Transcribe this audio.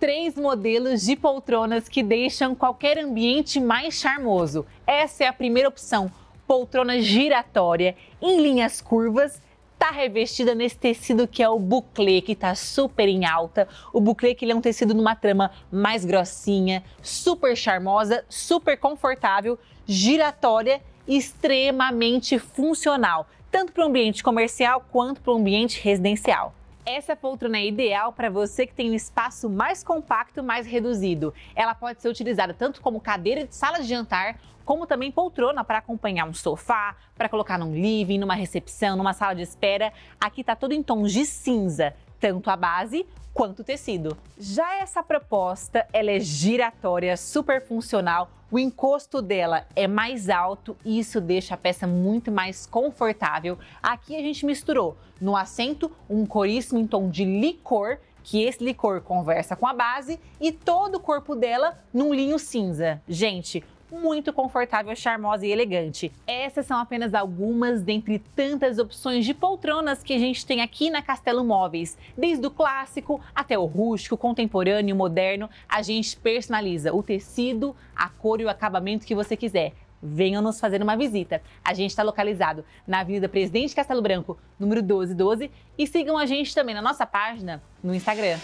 três modelos de poltronas que deixam qualquer ambiente mais charmoso. Essa é a primeira opção, poltrona giratória em linhas curvas tá revestida nesse tecido que é o bucle que tá super em alta. O bucle que ele é um tecido numa trama mais grossinha, super charmosa, super confortável, giratória e extremamente funcional, tanto para o ambiente comercial quanto para o ambiente residencial. Essa poltrona é ideal para você que tem um espaço mais compacto, mais reduzido. Ela pode ser utilizada tanto como cadeira de sala de jantar, como também poltrona para acompanhar um sofá, para colocar num living, numa recepção, numa sala de espera. Aqui está tudo em tons de cinza, tanto a base quanto o tecido. Já essa proposta, ela é giratória, super funcional, o encosto dela é mais alto e isso deixa a peça muito mais confortável. Aqui a gente misturou no assento um coríssimo em tom de licor, que esse licor conversa com a base, e todo o corpo dela num linho cinza. Gente, muito confortável, charmosa e elegante. Essas são apenas algumas dentre tantas opções de poltronas que a gente tem aqui na Castelo Móveis. Desde o clássico até o rústico, contemporâneo, moderno, a gente personaliza o tecido, a cor e o acabamento que você quiser venham nos fazer uma visita. A gente está localizado na Avenida Presidente Castelo Branco, número 1212, e sigam a gente também na nossa página no Instagram.